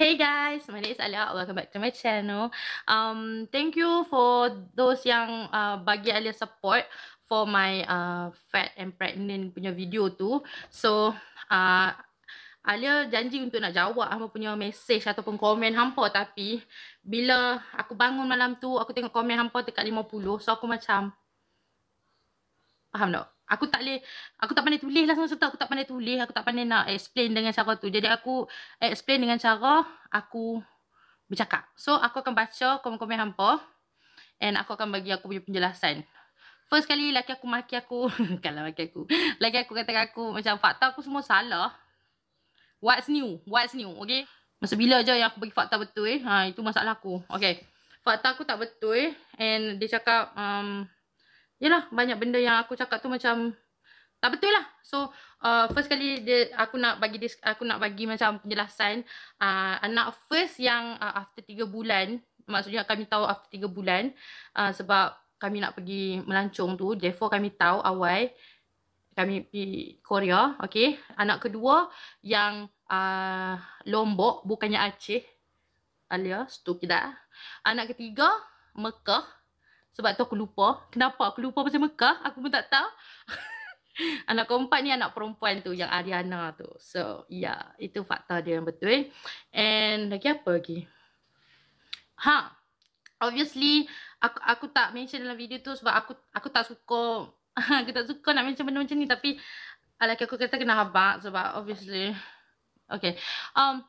Hey guys, my name is Alia. Welcome back to my channel. Um, thank you for those yang uh, bagi Alia support for my uh, fat and pregnant punya video tu. So, uh, Alia janji untuk nak jawab apa punya message ataupun komen hampa tapi bila aku bangun malam tu, aku tengok komen hampa dekat 50. So, aku macam, faham tak? Aku tak boleh, aku tak pandai tulis lah sama-sama aku tak pandai tulis, aku tak pandai nak explain dengan cara tu. Jadi aku explain dengan cara aku bercakap. So aku akan baca komen-komen hampa and aku akan bagi aku punya penjelasan. First kali laki aku maki aku, kalau maki aku, laki aku kata aku macam fakta aku semua salah. What's new? What's new? Okay. Masa bila je yang aku bagi fakta betul eh? Ha, itu masalah aku. Okay. Fakta aku tak betul eh? And dia cakap, um, Yelah banyak benda yang aku cakap tu macam tak betul lah. So uh, first kali dia, aku nak bagi dia, aku nak bagi macam penjelasan uh, anak first yang uh, after 3 bulan maksudnya kami tahu after 3 bulan uh, sebab kami nak pergi melancong tu therefore kami tahu awal kami pergi Korea okay. Anak kedua yang uh, Lombok bukannya Aceh alias tu kita. Anak ketiga Mekah sebab tu aku lupa. Kenapa aku lupa pasal Mekah? Aku pun tak tahu. anak keempat ni anak perempuan tu yang Ariana tu. So, yeah, itu fakta dia yang betul. Eh? And lagi apa lagi? Ha. Obviously aku aku tak mention dalam video tu sebab aku aku tak suka aku tak suka nak mention benda macam ni tapi ala aku kata kena habaq sebab obviously okay um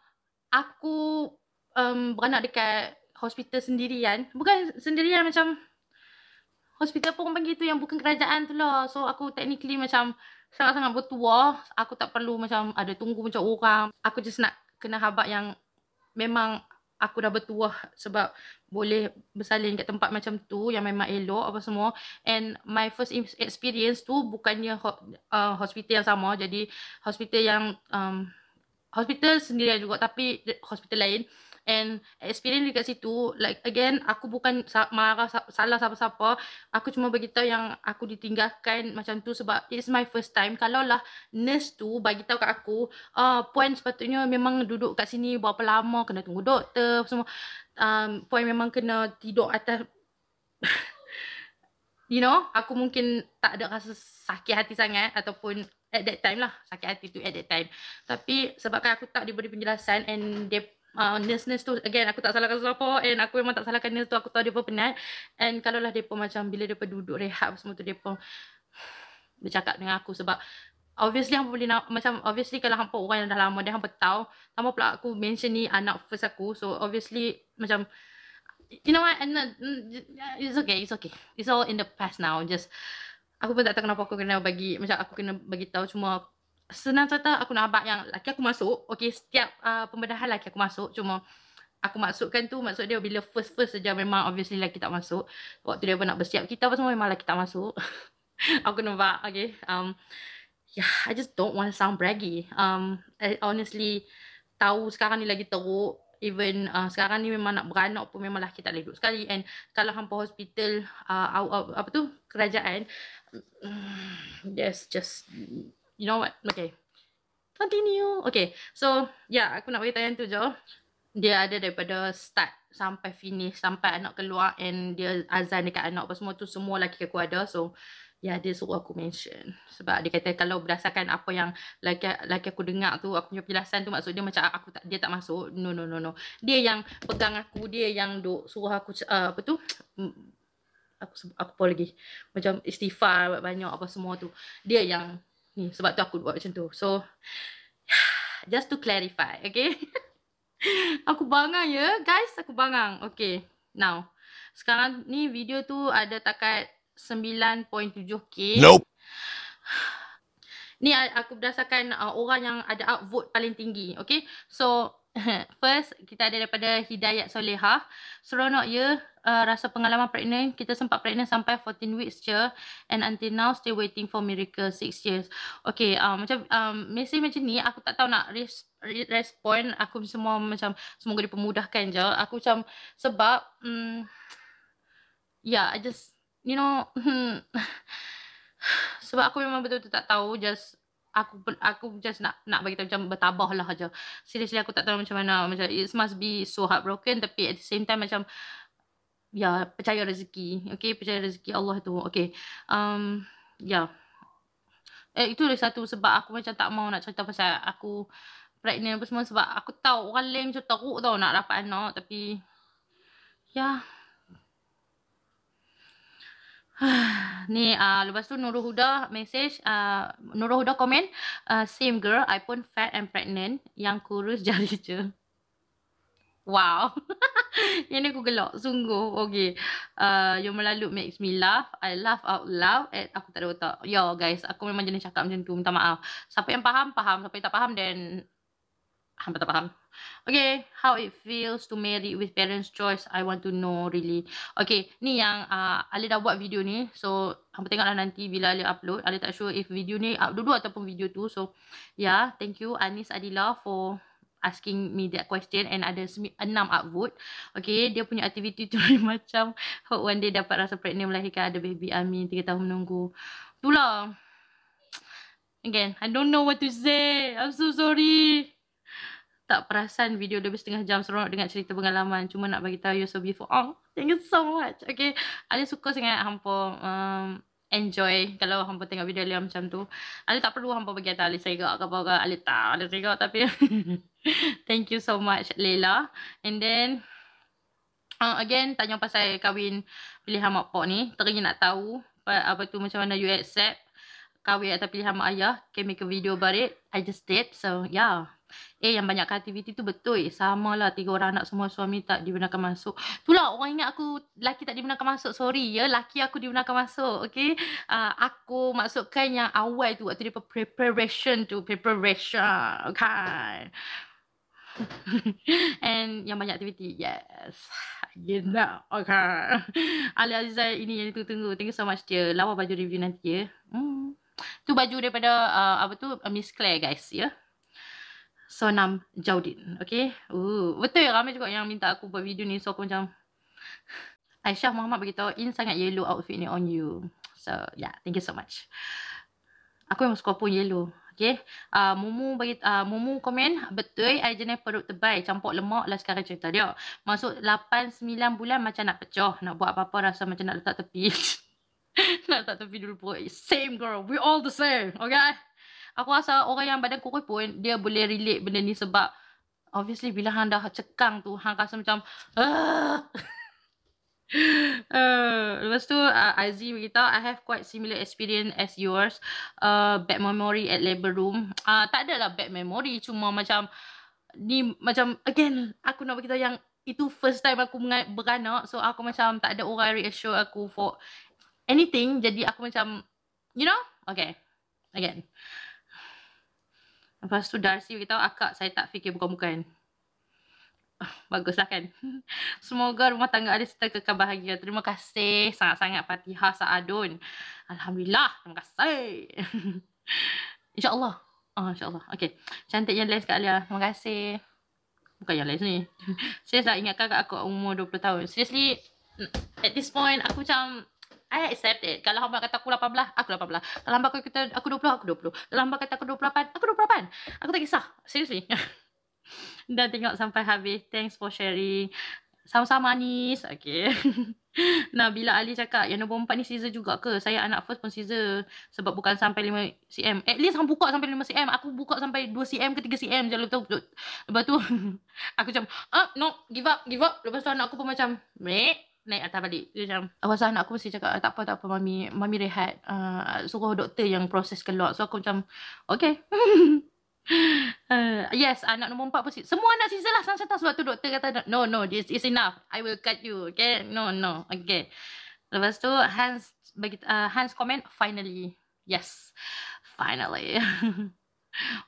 aku um beranak dekat hospital sendirian bukan sendirian macam hospital pun panggil tu yang bukan kerajaan tu lah. So aku technically macam sangat-sangat bertuah. Aku tak perlu macam ada tunggu macam orang. Aku just nak kena habak yang memang aku dah bertuah sebab boleh bersalin kat tempat macam tu yang memang elok apa semua. And my first experience tu bukannya ho- uh, hospital yang sama. Jadi hospital yang um, hospital sendiri juga tapi hospital lain and experience dekat situ like again aku bukan sa- marah salah siapa-siapa aku cuma beritahu yang aku ditinggalkan macam tu sebab it's my first time kalau lah nurse tu bagi tahu kat aku ah uh, puan sepatutnya memang duduk kat sini berapa lama kena tunggu doktor semua um, puan memang kena tidur atas you know aku mungkin tak ada rasa sakit hati sangat ataupun at that time lah sakit hati tu at that time tapi sebabkan aku tak diberi penjelasan and they uh, ah, nurse-nurse tu again aku tak salahkan siapa and aku memang tak salahkan nurse tu aku tahu dia pun penat and kalau lah dia depa macam bila dia depa duduk rehat semua tu dia depa bercakap dengan aku sebab obviously hampa boleh nak macam obviously kalau hampa orang yang dah lama dia hampa tahu sama pula aku mention ni anak first aku so obviously macam you know what and mm, it's okay it's okay it's all in the past now just aku pun tak tahu kenapa aku kena bagi macam aku kena bagi tahu cuma senang cerita aku nak abang yang laki aku masuk. Okay, setiap uh, pembedahan laki aku masuk. Cuma aku masukkan tu maksud dia bila first-first saja memang obviously laki tak masuk. Waktu dia pun nak bersiap kita pun semua memang laki tak masuk. aku nampak. Okay. Um, yeah, I just don't want to sound braggy. Um, I eh, honestly tahu sekarang ni lagi teruk. Even uh, sekarang ni memang nak beranak pun memang laki tak boleh duduk sekali. And kalau hampa hospital, uh, apa tu, kerajaan, um, mm, there's just you know what? Okay. Continue. Okay. So, yeah, aku nak bagi yang tu je. Dia ada daripada start sampai finish, sampai anak keluar and dia azan dekat anak apa semua tu, semua lelaki aku ada. So, Ya dia suruh aku mention Sebab dia kata kalau berdasarkan apa yang laki, laki aku dengar tu Aku punya penjelasan tu maksud dia macam aku tak, dia tak masuk No no no no Dia yang pegang aku Dia yang duk suruh aku uh, Apa tu Aku aku pun lagi Macam istighfar banyak apa semua tu Dia yang ni hmm, sebab tu aku buat macam tu so just to clarify okay aku bangang ya guys aku bangang okay now sekarang ni video tu ada takat 9.7k nope ni aku berdasarkan uh, orang yang ada upvote paling tinggi okay so First, kita ada daripada Hidayat soleha. Seronok ya uh, rasa pengalaman pregnant. Kita sempat pregnant sampai 14 weeks je. And until now, still waiting for miracle 6 years. Okay, um, macam um, mesej macam ni, aku tak tahu nak res- respon. Aku semua macam, semoga dipermudahkan je. Aku macam, sebab, um, mm, yeah, I just, you know, sebab aku memang betul-betul tak tahu. Just, aku aku just nak nak bagi tahu macam bertabah lah aja. Seriously aku tak tahu macam mana macam it must be so heartbroken tapi at the same time macam ya yeah, percaya rezeki. Okay percaya rezeki Allah tu. Okay. Um ya. Yeah. Eh itu dari satu sebab aku macam tak mau nak cerita pasal aku pregnant apa semua sebab aku tahu orang lain macam teruk tau nak dapat anak tapi ya yeah. ni uh, lepas tu Nurul Huda message uh, Nurul Huda komen uh, same girl I pun fat and pregnant yang kurus jari je wow yang ni aku gelak sungguh okay uh, yang melalu makes me laugh I laugh out loud at aku tak ada otak yo guys aku memang jenis cakap macam tu minta maaf siapa yang faham faham siapa yang tak faham then faham tak faham? Okay, how it feels to marry with parents choice? I want to know really. Okay, ni yang uh, Ali dah buat video ni. So, hampa tengoklah nanti bila Ali upload. Ali tak sure if video ni up dulu ataupun video tu. So, yeah, thank you Anis Adila for asking me that question and ada enam upvote. Okay, dia punya aktiviti tu macam hope one day dapat rasa pregnant melahirkan ada baby Amin tiga tahun menunggu. Itulah. Again, I don't know what to say. I'm so sorry tak perasan video lebih setengah jam seronok dengan cerita pengalaman. Cuma nak bagi tahu you so beautiful. Oh, thank you so much. Okay. Ali suka sangat hampa um, enjoy kalau hampa tengok video Ali macam tu. Ali tak perlu hampa bagi tahu Ali serigak ke apa ke. Ali tak ada serigak tapi thank you so much Leila. And then uh, again tanya pasal kahwin pilihan mak pak ni. Teringin nak tahu apa tu macam mana you accept kahwin atau pilihan mak ayah. Can make a video about it. I just did. So yeah. Eh yang banyak aktiviti tu betul eh, Sama lah tiga orang anak semua suami tak dibenarkan masuk Itulah orang ingat aku laki tak dibenarkan masuk Sorry ya laki aku dibenarkan masuk Okay uh, ah, Aku maksudkan yang awal tu Waktu dia preparation tu Preparation Okay And yang banyak aktiviti Yes You know Okay Ali Azizah ini yang ditunggu-tunggu Thank you so much dia Lawa baju review nanti ya hmm. Tu baju daripada uh, Apa tu uh, Miss Claire guys ya yeah? Sonam Jaudin. Okay. Ooh. Uh, betul ramai juga yang minta aku buat video ni. So aku macam. Aisyah Muhammad beritahu. In sangat yellow outfit ni on you. So yeah. Thank you so much. Aku memang suka pun yellow. Okay. Uh, Mumu bagi uh, Mumu komen betul ai jenis perut tebal campur lemak lah sekarang cerita dia. Masuk 8 9 bulan macam nak pecah, nak buat apa-apa rasa macam nak letak tepi. nak letak tepi dulu perut. Same girl, we all the same. Okay? aku rasa orang yang badan kurus pun dia boleh relate benda ni sebab obviously bila hang dah cekang tu hang rasa macam uh, lepas tu uh, Aziz beritahu I have quite similar experience as yours uh, bad memory at labor room uh, tak ada lah bad memory cuma macam ni macam again aku nak beritahu yang itu first time aku beranak so aku macam tak ada orang reassure aku for anything jadi aku macam you know okay again Lepas tu Darcy beritahu, akak saya tak fikir muka kan bukan ah, Baguslah kan. Semoga rumah tangga ada serta kekal bahagia. Terima kasih sangat-sangat Fatihah Sa'adun. Alhamdulillah. Terima kasih. InsyaAllah. Oh, InsyaAllah. Okay. Cantik yang lain sekali lah. Terima kasih. Bukan yang lain sini. Serius lah ingatkan aku umur 20 tahun. Seriously, at this point aku macam I accept it. Kalau hamba kata aku 18, aku 18. Kalau hamba kata aku 20, aku 20. Kalau hamba kata aku 28, aku 28. Aku tak kisah. Seriously. Dah tengok sampai habis. Thanks for sharing. Sama-sama Anis. Okay. nah, bila Ali cakap yang nombor 4 ni scissor juga ke? Saya anak first pun scissor. Sebab bukan sampai 5 cm. At least aku buka sampai 5 cm. Aku buka sampai 2 cm ke 3 cm. Jalan tu. Lepas tu, aku macam, ah, no, give up, give up. Lepas tu anak aku pun macam, meh naik atas balik. Dia macam, pasal anak aku mesti cakap, tak apa, tak apa, mami, mami rehat. Uh, suruh doktor yang proses keluar. So, aku macam, okay. uh, yes, anak nombor empat pun Semua anak sisa lah, Sangat Sebab tu doktor kata, no, no, this is enough. I will cut you, okay? No, no, okay. Lepas tu, Hans, bagi, uh, Hans comment, finally. Yes, finally.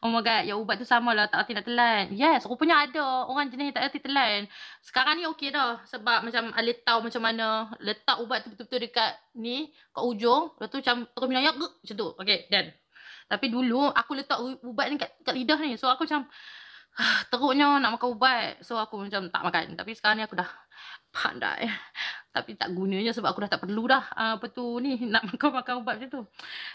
Oh my god, ya ubat tu sama lah tak reti nak telan. Yes, rupanya ada orang jenis yang tak reti telan. Sekarang ni okey dah sebab macam alih tahu macam mana letak ubat tu betul-betul dekat ni, kat ujung. Lepas tu macam terus minum ayak, macam tu. Okay, then. Tapi dulu aku letak ubat ni kat, kat lidah ni. So aku macam teruknya nak makan ubat. So aku macam tak makan. Tapi sekarang ni aku dah pandai tapi tak gunanya sebab aku dah tak perlu dah uh, apa tu ni nak makan-makan ubat macam tu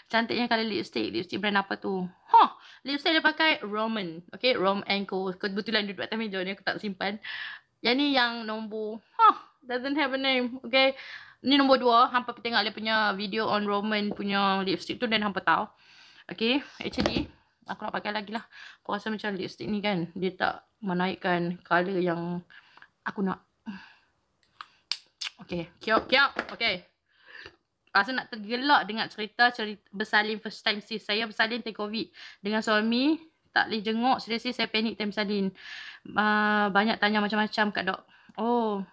cantiknya kalau lipstick lipstick brand apa tu huh lipstick dia pakai Roman okay Rom and Co kebetulan duduk atas meja ni aku tak simpan yang ni yang nombor huh doesn't have a name okay ni nombor dua hampa pergi tengok dia punya video on Roman punya lipstick tu dan hampa tahu okay actually aku nak pakai lagi lah aku rasa macam lipstick ni kan dia tak menaikkan colour yang aku nak Okay, kiok, kiok. Okay. Rasa nak tergelak dengan cerita, cerita bersalin first time sis. Saya bersalin time covid dengan suami. Tak boleh jengok. Seriously, saya panik time bersalin. Uh, banyak tanya macam-macam kat dok. Oh.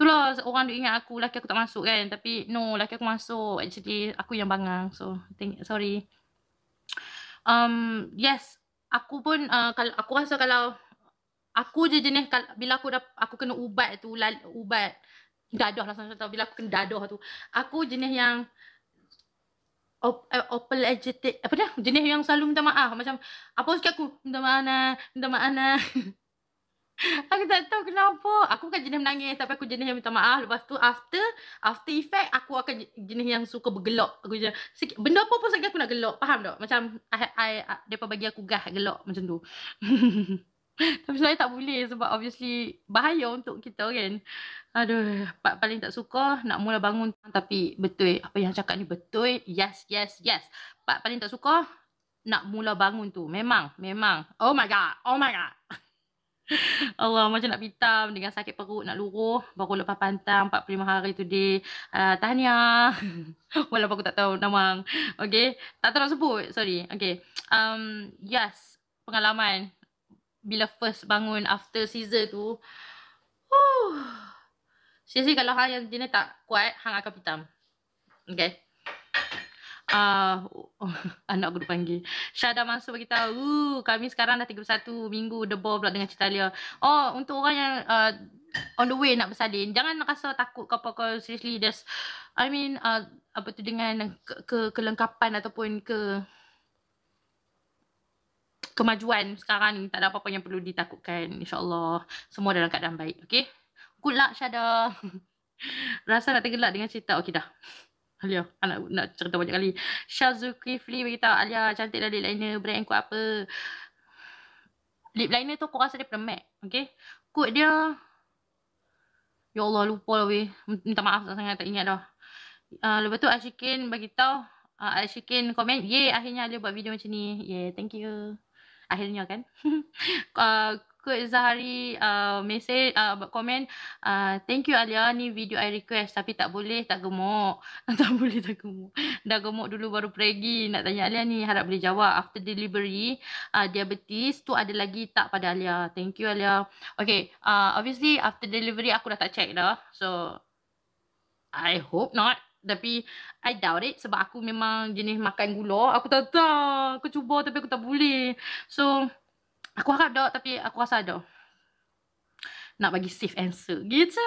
Itulah orang duk ingat aku. lelaki aku tak masuk kan. Tapi no, lelaki aku masuk. Actually, aku yang bangang. So, think, sorry. Um, yes. Aku pun, uh, kalau aku rasa kalau Aku je jenis kalau, bila aku dah aku kena ubat tu ubat dadah lah sama-sama bila aku kena dadah tu aku jenis yang Opel eh, agitated apa dah jenis yang selalu minta maaf macam apa sikit aku minta maaf na minta maaf na aku tak tahu kenapa aku bukan jenis menangis tapi aku jenis yang minta maaf lepas tu after after effect aku akan jenis yang suka bergelok aku jenis benda apa pun sikit aku nak gelok faham tak macam i i, I depa bagi aku gah gelok macam tu Tapi sebenarnya tak boleh sebab obviously bahaya untuk kita kan. Aduh, part paling tak suka nak mula bangun tapi betul. Apa yang cakap ni betul. Yes, yes, yes. Pak paling tak suka nak mula bangun tu. Memang, memang. Oh my god, oh my god. Allah macam nak pitam dengan sakit perut nak luruh baru lepas pantang 45 hari tu dia uh, tahniah walaupun aku tak tahu nama okey tak tahu nak sebut sorry okey um yes pengalaman bila first bangun after Caesar tu Sesi kalau hang yang jenis tak kuat hang akan pitam. Okey. Uh, ah, oh, oh, anak aku panggil. Syada masuk bagi tahu, kami sekarang dah 31 minggu debor pula dengan Citalia. Oh, untuk orang yang uh, on the way nak bersalin, jangan nak rasa takut kau kau seriously just I mean uh, apa tu dengan ke, ke kelengkapan ataupun ke kemajuan sekarang ni tak ada apa-apa yang perlu ditakutkan insyaallah semua dalam keadaan baik Okay, good luck Syada rasa nak tergelak dengan cerita Okay dah Alia, anak nak cerita banyak kali. Syazu Fli beritahu, Alia cantik dah lip liner, brand yang apa. Lip liner tu aku rasa dia permat. Okay. Kod dia, Ya Allah lupa lah weh. Minta maaf sangat tak ingat dah. Uh, lepas tu Ashikin beritahu, uh, ah, Ashikin komen, yeay akhirnya Alia buat video macam ni. Yeay, thank you akhirnya kan uh, Zahari uh, message uh, komen uh, thank you Alia ni video I request tapi tak boleh tak gemuk tak boleh tak gemuk dah gemuk dulu baru pergi nak tanya Alia ni harap boleh jawab after delivery uh, diabetes tu ada lagi tak pada Alia thank you Alia okay uh, obviously after delivery aku dah tak check dah so I hope not tapi I doubt it sebab aku memang jenis makan gula. Aku tak tahu. Aku cuba tapi aku tak boleh. So aku harap dok tapi aku rasa ada. Nak bagi safe answer. Gitu.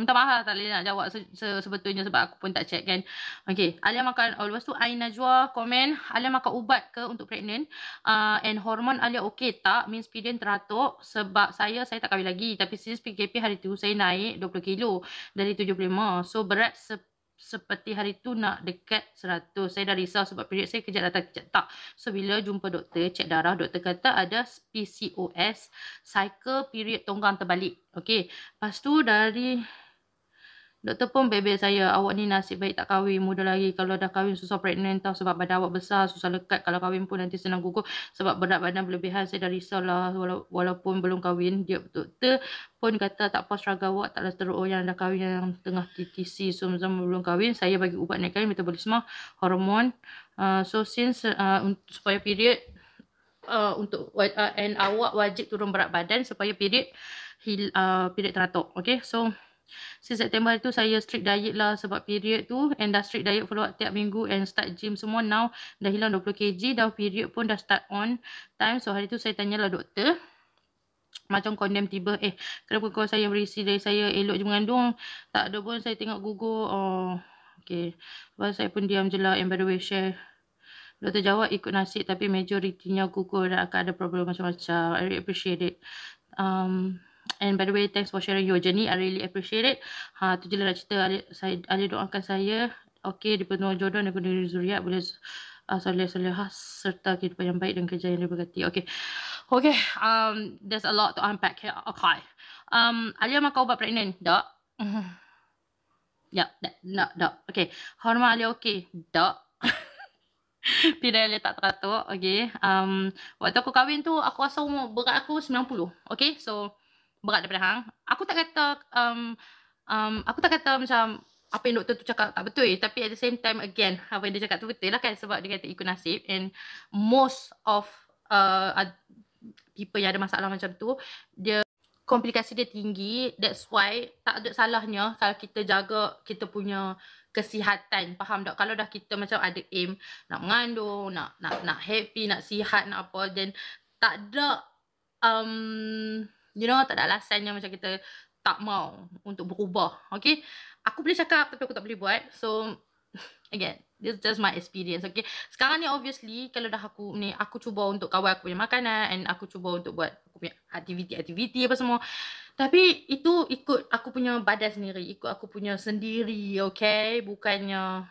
Minta maaf lah, tak boleh nak jawab se- se- sebetulnya sebab aku pun tak check kan. Okay. Alia makan. Oh, lepas tu Aina Najwa komen. Alia makan ubat ke untuk pregnant? Uh, and hormon Alia okay tak? Means period teratur. Sebab saya, saya tak kahwin lagi. Tapi since PKP hari tu saya naik 20 kilo. Dari 75. So berat sepuluh seperti hari tu nak dekat 100. Saya dah risau sebab period saya kejap datang kejap tak. So bila jumpa doktor, cek darah, doktor kata ada PCOS, cycle period tonggang terbalik. Okay. Lepas tu dari Doktor pun bebel saya, awak ni nasib baik tak kahwin, muda lagi. Kalau dah kahwin susah pregnant tau sebab badan awak besar, susah lekat. Kalau kahwin pun nanti senang gugur sebab berat badan berlebihan. Saya dah risau lah wala- walaupun belum kahwin. Dia doktor pun kata tak apa struggle awak, tak lah teruk yang dah kahwin yang tengah TTC. So, belum kahwin, saya bagi ubat naik kahwin, metabolisme, hormon. Uh, so, since uh, supaya period uh, untuk uh, and awak wajib turun berat badan supaya period hil, uh, period teratur. Okay, so... Since September tu saya strict diet lah sebab period tu and dah strict diet follow up tiap minggu and start gym semua now dah hilang 20kg dah period pun dah start on time so hari tu saya tanya lah doktor macam kondem tiba eh kenapa kau saya berisi dari saya elok je mengandung tak ada pun saya tengok google oh okay lepas saya pun diam je lah and by the way share Doktor jawab ikut nasib tapi majoritinya gugur dan akan ada problem macam-macam. I really appreciate it. Um, And by the way, thanks for sharing your journey. I really appreciate it. Ha, tu je lah nak cerita. Alia doakan saya. Okay, di dipenuhi jodoh dan kuning zuriat. Boleh uh, ah, salih salih serta kehidupan yang baik dan kerja yang diberkati. Okay. Okay. Um, there's a lot to unpack here. Okay. Um, Alia makan ubat pregnant? Tak. Ya, tak. Tak, tak. Okay. Hormat Alia okay? Tak. Pira Alia tak teratur. Okay. Um, waktu aku kahwin tu, aku rasa umur berat aku 90. Okay. So, berat daripada hang. Aku tak kata um, um, aku tak kata macam apa yang doktor tu cakap tak betul eh. Tapi at the same time again apa yang dia cakap tu betul lah kan sebab dia kata ikut nasib and most of uh, people yang ada masalah macam tu dia komplikasi dia tinggi that's why tak ada salahnya kalau kita jaga kita punya kesihatan faham tak kalau dah kita macam ada aim nak mengandung nak nak nak happy nak sihat nak apa then tak ada um, You know, tak ada alasan yang macam kita tak mau untuk berubah. Okay? Aku boleh cakap tapi aku tak boleh buat. So, again, this just my experience. Okay? Sekarang ni obviously, kalau dah aku ni, aku cuba untuk kawal aku punya makanan and aku cuba untuk buat aku punya aktiviti-aktiviti apa semua. Tapi itu ikut aku punya badan sendiri. Ikut aku punya sendiri, okay? Bukannya...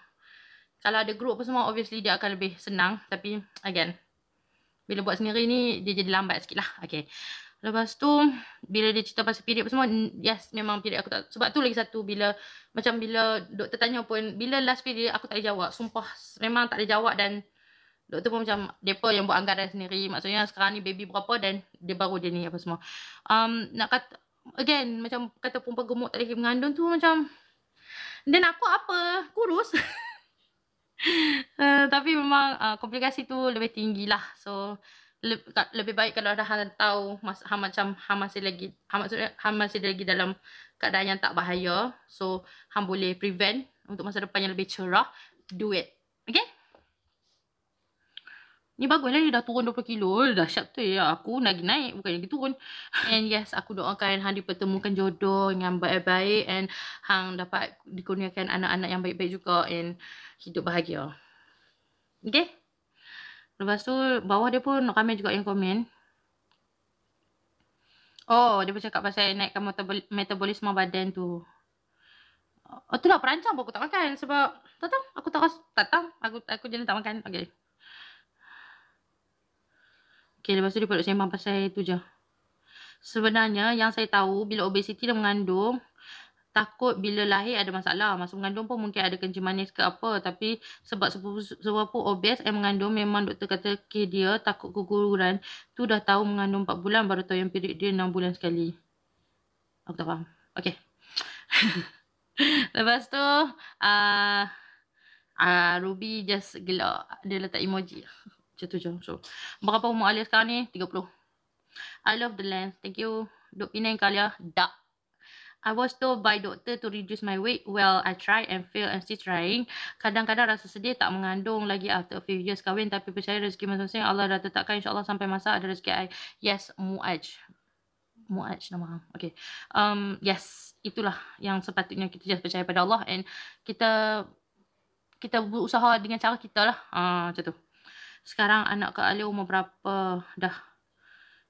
Kalau ada group apa semua, obviously dia akan lebih senang. Tapi, again, bila buat sendiri ni, dia jadi lambat sikit lah. Okay. Lepas tu bila dia cerita pasal period semua yes memang period aku tak sebab tu lagi satu bila macam bila doktor tanya pun bila last period aku tak ada jawab sumpah memang tak ada jawab dan doktor pun macam depa yang buat anggaran sendiri maksudnya sekarang ni baby berapa dan dia baru dia ni apa semua um, nak kata again macam kata perempuan gemuk tak boleh mengandung tu macam dan aku apa kurus uh, tapi memang uh, komplikasi tu lebih tinggi lah so lebih baik kalau dah tahu ha macam ha masih lagi ha maksudnya ha masih lagi dalam keadaan yang tak bahaya so ha boleh prevent untuk masa depan yang lebih cerah do it okey ni baguslah dia dah turun 20 kilo dah dahsyat tu ya aku lagi naik bukannya dia turun and yes aku doakan hang dipertemukan jodoh dengan baik-baik and hang dapat dikurniakan anak-anak yang baik-baik juga and hidup bahagia okay? Lepas tu bawah dia pun ramai juga yang komen. Oh, dia bercakap pasal naikkan metabolisme badan tu. Oh, tu lah perancang pun aku tak makan sebab tak tahu, aku tak rasa, tak tahu, aku aku jenis tak makan. Okey. Okey, lepas tu dia pun sembang pasal tu je. Sebenarnya yang saya tahu bila obesiti dah mengandung takut bila lahir ada masalah. Masa mengandung pun mungkin ada kencing manis ke apa. Tapi sebab sepupu pun obes yang eh, mengandung memang doktor kata ke dia takut keguguran. Tu dah tahu mengandung 4 bulan baru tahu yang period dia 6 bulan sekali. Aku tak faham. Okay. Lepas tu, uh, uh, Ruby just gila Dia letak emoji. Macam tu je. So, berapa umur Alia sekarang ni? 30. I love the land. Thank you. Duk Penang, Kalia. Duck. I was told by doctor to reduce my weight. Well, I try and fail and still trying. Kadang-kadang rasa sedih tak mengandung lagi after a few years kahwin. Tapi percaya rezeki masing-masing. Allah dah tetapkan insyaAllah sampai masa ada rezeki I. Yes, mu'aj. Mu'aj nama. Okay. Um, yes, itulah yang sepatutnya kita just percaya pada Allah. And kita kita berusaha dengan cara kita lah. Uh, macam tu. Sekarang anak ke Ali umur berapa dah?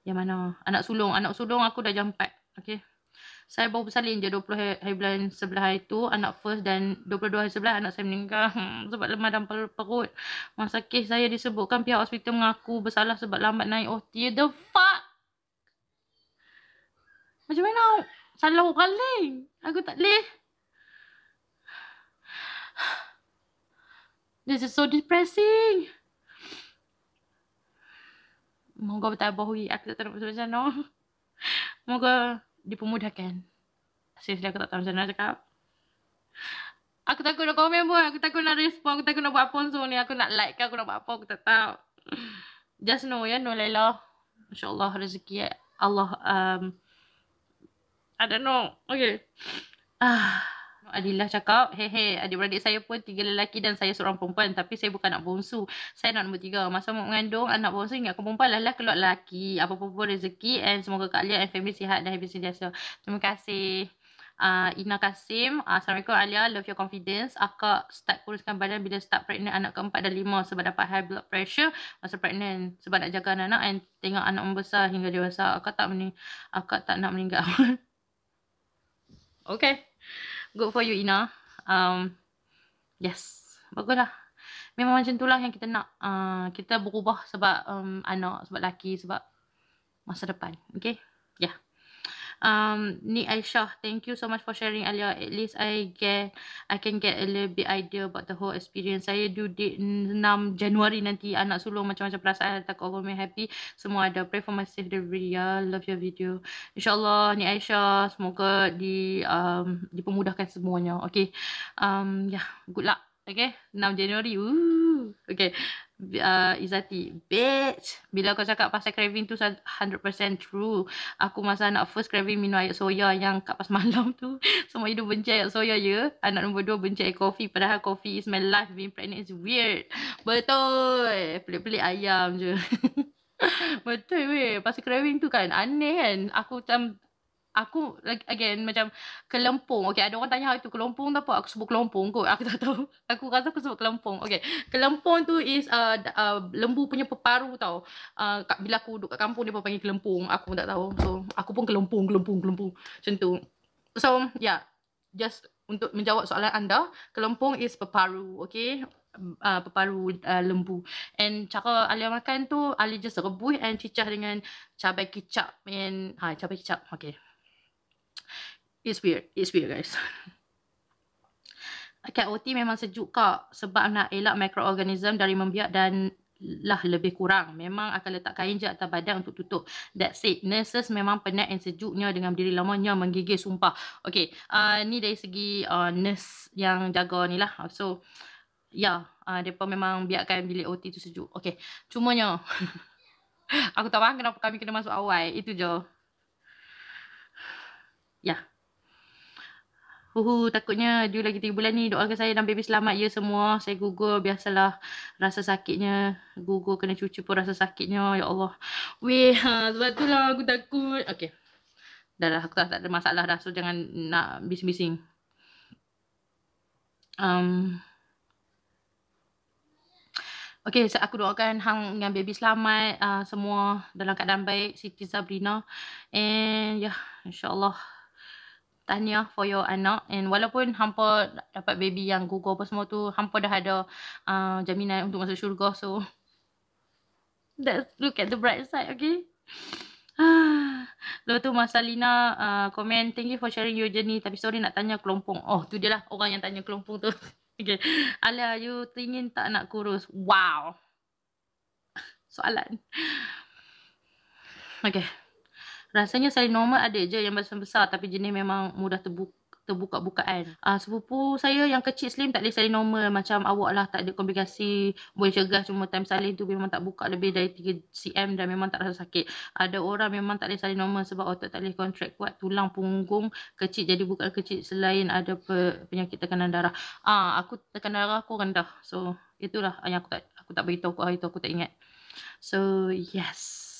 Yang mana? Anak sulung. Anak sulung aku dah jam 4. Okay. Saya baru bersalin je 20 hari, hari bulan sebelah hari tu Anak first dan 22 hari sebelah anak saya meninggal hmm, Sebab lemah dan perut Masa kes saya disebutkan pihak hospital mengaku bersalah sebab lambat naik OT oh, The fuck? Macam mana? Salah orang lain Aku tak boleh This is so depressing Moga bertabuhi Aku tak tahu macam mana Moga dipermudahkan. Sila-sila aku tak tahu macam mana nak cakap. Aku takut nak komen pun. Aku takut nak respon. Aku takut nak buat apa so ni. Aku nak like kan. Aku nak buat apa. Aku tak tahu. Just know ya. Know Laila. Allah rezeki Allah. Um, I don't know. Okay. Ah. Uh. Adilah cakap, hey hey, adik-beradik saya pun tiga lelaki dan saya seorang perempuan. Tapi saya bukan anak bongsu. Saya nak nombor tiga. Masa mak mengandung, anak bongsu ingat kau perempuan lah lah keluar lelaki. Apa-apa pun rezeki and semoga Kak Alia and family sihat dan happy sentiasa. Terima kasih. Uh, Ina Kasim, uh, Assalamualaikum Alia, love your confidence. Akak start kuruskan badan bila start pregnant anak keempat dan lima sebab dapat high blood pressure masa pregnant. Sebab nak jaga anak-anak and tengok anak membesar hingga dewasa. Akak tak, mening- akak tak nak meninggal. okay good for you Ina um, yes baguslah memang macam itulah yang kita nak uh, kita berubah sebab um, anak sebab laki sebab masa depan okay? um ni Aisyah thank you so much for sharing Alia at least I get I can get a little bit idea about the whole experience saya due date 6 Januari nanti anak sulung macam-macam perasaan takut orang main happy semua ada pray for myself delivery ya love your video insyaAllah ni Aisyah semoga di um, dipermudahkan semuanya okay um yeah good luck okay 6 Januari Ooh. okay uh, Izati Bitch Bila kau cakap pasal craving tu 100% true Aku masa nak first craving minum air soya Yang kat pas malam tu Semua hidup benci air soya je Anak nombor dua benci air coffee Padahal kopi is my life Being pregnant is weird Betul Pelik-pelik ayam je Betul weh Pasal craving tu kan Aneh kan Aku macam aku like, again macam kelempung okay ada orang tanya hari tu kelompong tak? apa aku sebut kelompong kot aku tak tahu aku rasa aku sebut kelempung okay kelempung tu is uh, uh, lembu punya peparu tau uh, bila aku duduk kat kampung dia pun panggil kelempung aku pun tak tahu so aku pun kelempung kelempung kelempung macam so yeah just untuk menjawab soalan anda kelempung is peparu okay uh, peparu uh, lembu and cara Alia makan tu Alia just rebus and cicah dengan cabai kicap and ha, cabai kicap okay It's weird. It's weird, guys. Kat OT memang sejuk kak sebab nak elak mikroorganism dari membiak dan lah lebih kurang. Memang akan letak kain je atas badan untuk tutup. That's it. Nurses memang penat dan sejuknya dengan berdiri lamanya menggigil sumpah. Okay. Uh, ni dari segi uh, nurse yang jaga ni lah. So, ya. Yeah, uh, mereka memang biarkan bilik OT tu sejuk. Okay. Cumanya. aku tak faham kenapa kami kena masuk awal. Itu je. Ya. Yeah. Huhu, takutnya dia lagi tiga bulan ni doakan saya dan baby selamat ya semua. Saya gugur biasalah rasa sakitnya. Gugur kena cucu pun rasa sakitnya. Ya Allah. Weh, ha, sebab tu lah aku takut. Okay. Dah lah, aku tak, tak ada masalah dah. So, jangan nak bising-bising. Um, Okay, so aku doakan hang dengan baby selamat uh, semua dalam keadaan baik Siti Sabrina. And ya yeah, insyaAllah tahniah for your anak and walaupun hampa dapat baby yang gugur apa semua tu hampa dah ada uh, jaminan untuk masuk syurga so that's look at the bright side okay Lepas tu Mas Alina uh, komen Thank you for sharing your journey Tapi sorry nak tanya kelompong Oh tu dia lah orang yang tanya kelompong tu Okay Alah you teringin tak nak kurus Wow Soalan Okay rasanya saya normal ada je yang besar-besar tapi jenis memang mudah terbuka terbuka-bukaan. Uh, sepupu saya yang kecil slim tak boleh saling normal macam awak lah tak ada komplikasi boleh cegah cuma time saling tu memang tak buka lebih dari 3 cm dan memang tak rasa sakit. Ada orang memang tak boleh saling normal sebab otot tak boleh kontrak kuat tulang punggung kecil jadi buka kecil selain ada pe- penyakit tekanan darah. Ah uh, aku tekanan darah aku rendah. So itulah yang aku tak aku tak beritahu aku hari tu aku tak ingat. So yes.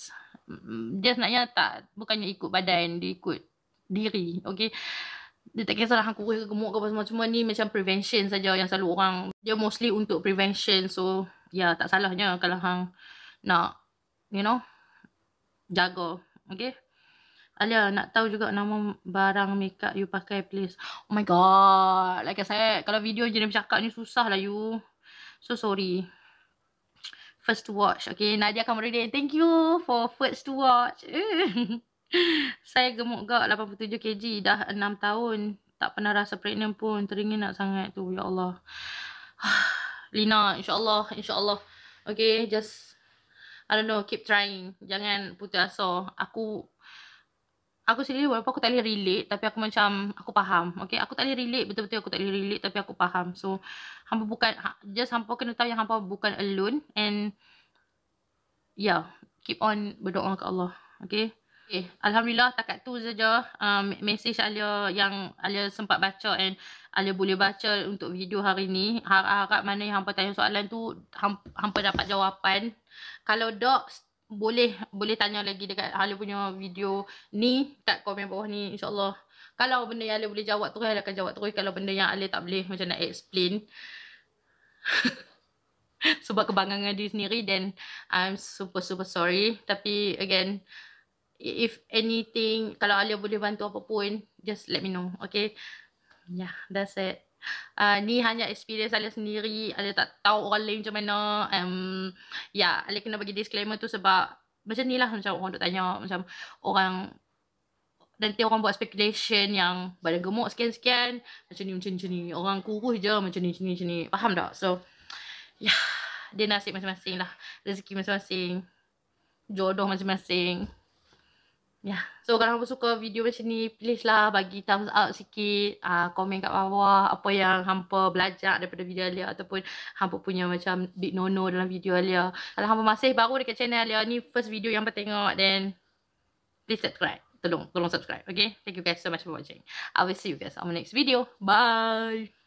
Mm, dia sebenarnya tak bukannya ikut badan dia ikut diri okey dia tak kisahlah hang kurus ke gemuk ke apa semua cuma ni macam prevention saja yang selalu orang dia mostly untuk prevention so ya tak salahnya kalau hang nak you know jaga okey Alia nak tahu juga nama barang makeup you pakai please. Oh my god. Like I said, kalau video je cakap ni susah lah you. So sorry first to watch. Okay, Nadia Kamarudin, thank you for first to watch. Eh. saya gemuk gak 87 kg dah 6 tahun tak pernah rasa pregnant pun teringin nak sangat tu ya Allah. Lina, insya Allah, insya Allah, Okay, just I don't know, keep trying. Jangan putus asa. Aku aku sendiri walaupun aku tak boleh relate tapi aku macam aku faham okay aku tak boleh relate betul-betul aku tak boleh relate tapi aku faham so hampa bukan ha, just hampa kena tahu yang hampa bukan alone and yeah keep on berdoa ke Allah okay Okay. Eh, Alhamdulillah takat tu saja um, message Alia yang Alia sempat baca and Alia boleh baca untuk video hari ni. Harap-harap mana yang hampa tanya soalan tu hampa dapat jawapan. Kalau dok boleh boleh tanya lagi dekat Ala punya video ni kat komen bawah ni insyaallah. Kalau benda yang Ala boleh jawab tu Ala akan jawab tu kalau benda yang Ala tak boleh macam nak explain. Sebab kebangangan diri sendiri then I'm super super sorry tapi again if anything kalau Ala boleh bantu apa pun just let me know okay. Yeah, that's it uh, ni hanya experience saya sendiri ada tak tahu orang lain macam mana um, ya yeah, saya kena bagi disclaimer tu sebab macam ni lah macam orang duk tanya macam orang nanti orang buat speculation yang badan gemuk sekian-sekian macam ni macam ni orang kurus je macam ni macam ni macam ni faham tak so ya yeah, dia nasib masing-masing lah rezeki masing-masing jodoh masing-masing Yeah. So kalau kamu suka video macam ni, please lah bagi thumbs up sikit, uh, komen kat bawah apa yang hangpa belajar daripada video Alia ataupun hangpa punya macam big no no dalam video Alia. Kalau hangpa masih baru dekat channel Alia, ni first video yang hangpa tengok then please subscribe. Tolong tolong subscribe, okay? Thank you guys so much for watching. I will see you guys on my next video. Bye.